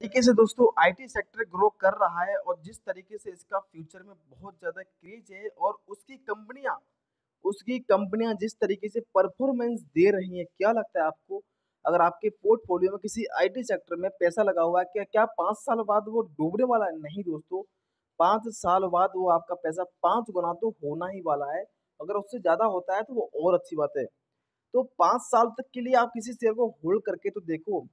तरीके से दोस्तों आईटी सेक्टर ग्रो कर रहा है और जिस तरीके से इसका फ्यूचर में बहुत ज़्यादा क्रेज है और उसकी कंपनियां उसकी कंपनियां जिस तरीके से परफॉर्मेंस दे रही हैं क्या लगता है आपको अगर आपके पोर्टफोलियो में किसी आईटी सेक्टर में पैसा लगा हुआ है क्या क्या पाँच साल बाद वो डूबने वाला है नहीं दोस्तों पाँच साल बाद वो आपका पैसा पाँच गुना तो होना ही वाला है अगर उससे ज़्यादा होता है तो वो और अच्छी बात है तो पाँच साल तक के लिए आप किसी शेयर को होल्ड करके तो देखो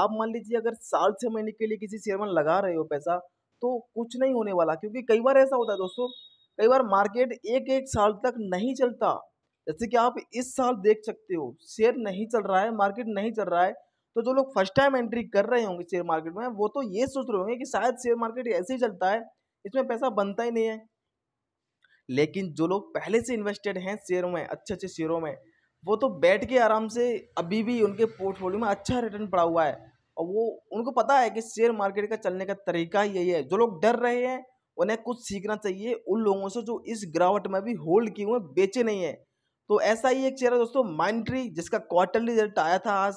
आप मान लीजिए अगर साल छः महीने के लिए किसी शेयर में लगा रहे हो पैसा तो कुछ नहीं होने वाला क्योंकि कई बार ऐसा होता है दोस्तों कई बार मार्केट एक एक साल तक नहीं चलता जैसे कि आप इस साल देख सकते हो शेयर नहीं चल रहा है मार्केट नहीं चल रहा है तो जो लोग फर्स्ट टाइम एंट्री कर रहे होंगे शेयर मार्केट में वो तो ये सोच रहे होंगे कि शायद शेयर मार्केट ऐसे ही चलता है इसमें पैसा बनता ही नहीं है लेकिन जो लोग पहले से इन्वेस्टेड हैं शेयर में अच्छे अच्छे शेयरों में वो तो बैठ के आराम से अभी भी उनके पोर्टफोलियो में अच्छा रिटर्न पड़ा हुआ है और वो उनको पता है कि शेयर मार्केट का चलने का तरीका यही है जो लोग डर रहे हैं उन्हें कुछ सीखना चाहिए उन लोगों से जो इस गिरावट में भी होल्ड किए हुए बेचे नहीं है तो ऐसा ही एक चेहरा दोस्तों माइंड्री जिसका क्वार्टरली रिजल्ट आया था आज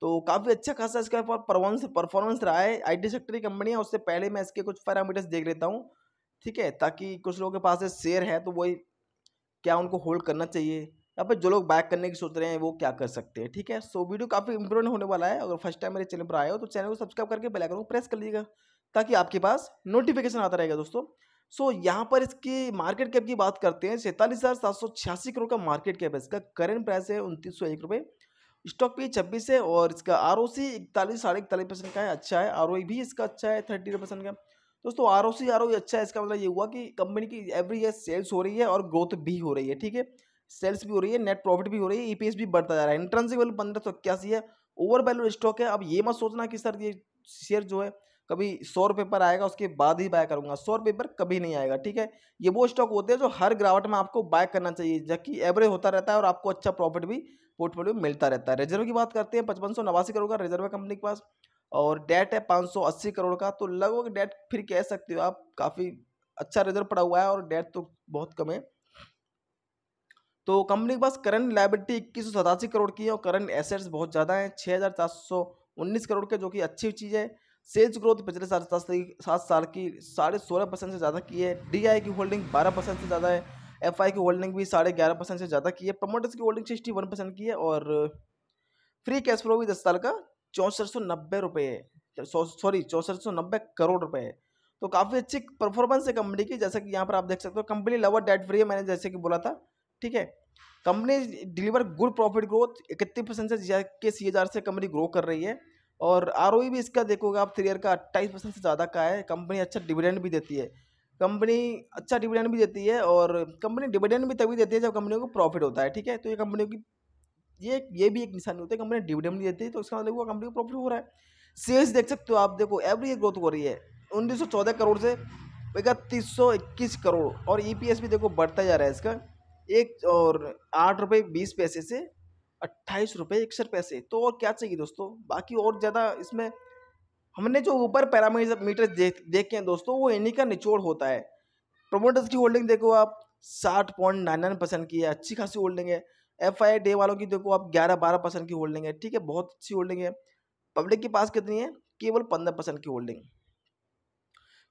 तो काफ़ी अच्छा खासा इसका परफॉर्मेंस परफॉर्मेंस रहा है आई टी सेक्टर की कंपनी है उससे पहले मैं इसके कुछ पैरामीटर्स देख लेता हूँ ठीक है ताकि कुछ लोगों के पास शेयर है तो वही क्या उनको होल्ड करना चाहिए यहाँ पर जो लोग बैक करने की सोच रहे हैं वो क्या कर सकते हैं ठीक है सो वीडियो काफ़ी इंप्रूवमेंट होने वाला है अगर फर्स्ट टाइम मेरे चैनल पर आए हो तो चैनल को सब्सक्राइब करके बेल आइकन को प्रेस कर लीजिएगा ताकि आपके पास नोटिफिकेशन आता रहेगा दोस्तों सो so, यहाँ पर इसकी मार्केट कैप की बात करते हैं सैंतालीस हज़ार सात सौ छियासी करोड़ का मार्केट कैप है इसका करेंट प्राइस है उनतीस सौ एक रुपये स्टॉक पी छब्बीस है और इसका आर ओ सी इकतालीस साढ़े इकतालीस परसेंट का है अच्छा है आर ओ e भी इसका अच्छा है थर्टी परसेंट का दोस्तों R O C R O अच्छा है इसका मतलब ये हुआ कि कंपनी की एवरी ईयर सेल्स हो रही है और ग्रोथ भी हो रही है ठीक है सेल्स भी हो रही है नेट प्रॉफिट भी हो रही है ईपीएस e भी बढ़ता जा रहा है इंट्रेंसिक वैल्यू पंद्रह सौ इक्यासी है ओवर वैल्यू स्टॉक है अब ये मत सोचना कि सर ये शेयर जो है कभी सौ रुपये पर आएगा उसके बाद ही बाय करूंगा सौ रुपये पर कभी नहीं आएगा ठीक है ये वो स्टॉक होते हैं जो हर गिरावट में आपको बाय करना चाहिए जबकि एवरेज होता रहता है और आपको अच्छा प्रॉफिट भी पोर्टफोलियो मिलता रहता है रिजर्व की बात करते हैं पचपन सौ नवासी करोड़ का रिजर्व कंपनी के पास और डेट है पाँच सौ अस्सी करोड़ का तो लगभग डेट फिर कह सकते हो आप काफ़ी अच्छा रिजर्व पड़ा हुआ है और डेट तो बहुत कम है तो कंपनी के पास करंट लाइबिलिटी इक्कीस सौ सतासी करोड़ की है और करंट एसेट्स बहुत ज़्यादा हैं छः हज़ार सात सौ उन्नीस करोड़ के जो कि अच्छी चीज़ है सेल्स ग्रोथ पिछले सात साल की साढ़े सोलह परसेंट से ज़्यादा की है डी की होल्डिंग बारह परसेंट से ज़्यादा है एफ की होल्डिंग भी साढ़े ग्यारह परसेंट से ज़्यादा की है प्रमोटर्स की होल्डिंग सिक्सटी वन परसेंट की है और फ्री कैश फ्लो भी दस साल का चौंसठ सौ नब्बे रुपये है सॉरी चौंसठ सौ नब्बे करोड़ रुपये है तो काफ़ी अच्छी परफॉर्मेंस है कंपनी की जैसा कि यहाँ पर आप देख सकते हो कंपनी लवर डेट फ्री है मैंने जैसे कि बोला था ठीक है company deliver good profit growth इकतीस परसेंट से के सी से कंपनी ग्रो कर रही है और आर e भी इसका देखोगे आप थ्री ईयर का अट्ठाईस परसेंट से ज़्यादा का है कंपनी अच्छा डिविडेंड भी देती है कंपनी अच्छा डिविडेंड भी देती है और कंपनी डिविडेंड भी तभी देती है जब कंपनी को प्रॉफिट होता है ठीक है तो ये कंपनी की ये ये भी एक निशानी होती है कंपनी डिविडेंड भी देती है तो उसका मतलब वो कंपनी को प्रॉफिट हो रहा है सेल्स देख सकते हो आप देखो एवरी ईयर ग्रोथ हो रही है उन्नीस करोड़ से इकतीस करोड़ और ई e भी देखो बढ़ता जा रहा है इसका एक और आठ रुपये बीस पैसे से अट्ठाईस रुपये इकसठ पैसे तो और क्या चाहिए दोस्तों बाकी और ज़्यादा इसमें हमने जो ऊपर पैरामीटर देख देखे हैं दोस्तों वो इन्हीं का निचोड़ होता है प्रोमोटर्स की होल्डिंग देखो आप साठ पॉइंट नाइन नाइन परसेंट की है अच्छी खासी होल्डिंग है एफ आई डे वालों की देखो आप ग्यारह बारह परसेंट की होल्डिंग है ठीक है बहुत अच्छी होल्डिंग है पब्लिक के पास कितनी है केवल पंद्रह परसेंट की होल्डिंग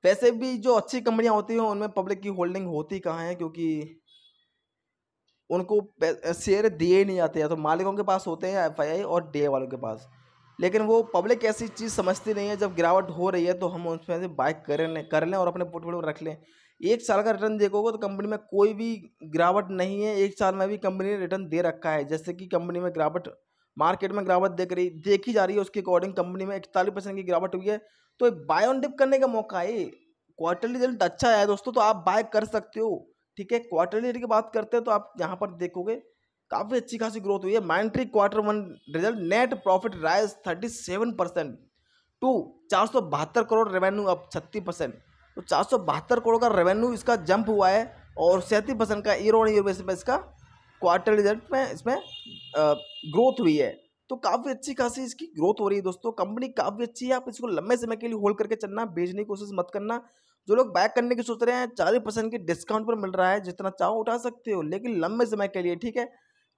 वैसे भी जो अच्छी कंपनियां होती हैं उनमें पब्लिक की होल्डिंग होती कहाँ है क्योंकि उनको शेयर दिए ही नहीं जाते हैं तो मालिकों के पास होते हैं एफ और डे वालों के पास लेकिन वो पब्लिक ऐसी चीज़ समझती नहीं है जब गिरावट हो रही है तो हम उसमें से बाइक कर लें कर लें और अपने पोर्टफोलियो रख लें एक साल का रिटर्न देखोगे तो कंपनी में कोई भी गिरावट नहीं है एक साल में भी कंपनी ने रिटर्न दे रखा है जैसे कि कंपनी में गिरावट मार्केट में गिरावट देख रही देखी जा रही है उसके अकॉर्डिंग कंपनी में इकतालीस परसेंट की गिरावट हुई है तो बाय ऑन डिप करने का मौका है क्वार्टरली रिजल्ट अच्छा है दोस्तों तो आप बाय कर सकते हो ठीक है क्वार्टरली की बात करते हैं तो आप यहाँ पर देखोगे काफ़ी अच्छी खासी ग्रोथ हुई है Mindtree quarter one result net profit rise thirty seven percent to चार सौ बहत्तर करोड़ रेवेन्यू अब छत्तीस परसेंट तो चार सौ बहत्तर करोड़ का रेवेन्यू इसका जंप हुआ है और सैंतीस परसेंट का ईयर ऑन ईयर बेसिस पर इसका क्वार्टर रिजल्ट में इसमें ग्रोथ हुई है तो काफ़ी अच्छी खासी इसकी ग्रोथ हो रही है दोस्तों कंपनी काफ़ी अच्छी है आप इसको लंबे समय के लिए होल्ड करके चलना बेचने की कोशिश मत करना जो लोग बाय करने की सोच रहे हैं चालीस परसेंट के डिस्काउंट पर मिल रहा है जितना चाहो उठा सकते हो लेकिन लंबे समय के लिए ठीक है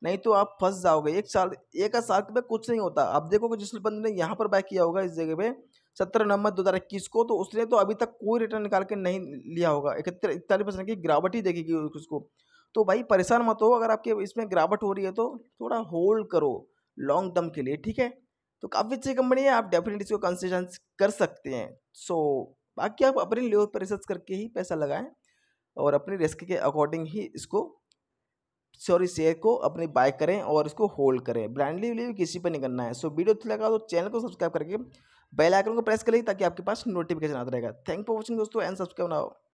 नहीं तो आप फंस जाओगे एक साल एक साल में कुछ नहीं होता आप देखोगे जिस बंद ने यहाँ पर बाय किया होगा इस जगह पे सत्रह नवंबर दो हज़ार इक्कीस को तो उसने तो अभी तक कोई रिटर्न निकाल के नहीं लिया होगा इकहत्तर इकतालीस परसेंट की गिरावट ही देखेगी उसको तो भाई परेशान मत हो अगर आपके इसमें गिरावट हो रही है तो थोड़ा होल्ड करो लॉन्ग टर्म के लिए ठीक है तो काफ़ी अच्छी कंपनी है आप डेफिनेटली इसको कंसेशन कर सकते हैं सो so, बाकी आप अपने लेवल पर रिसर्च करके ही पैसा लगाएं और अपने रिस्क के अकॉर्डिंग ही इसको सॉरी शेयर को अपने बाय करें और इसको होल्ड करें ब्रांडली लीव किसी पर नहीं करना है सो वीडियो अच्छा लगा तो चैनल को सब्सक्राइब करके बेल आइकन को प्रेस करें ताकि आपके पास नोटिफिकेशन आता रहेगा थैंक फॉर वॉचिंग दोस्तों एंड सब्सक्राइब ना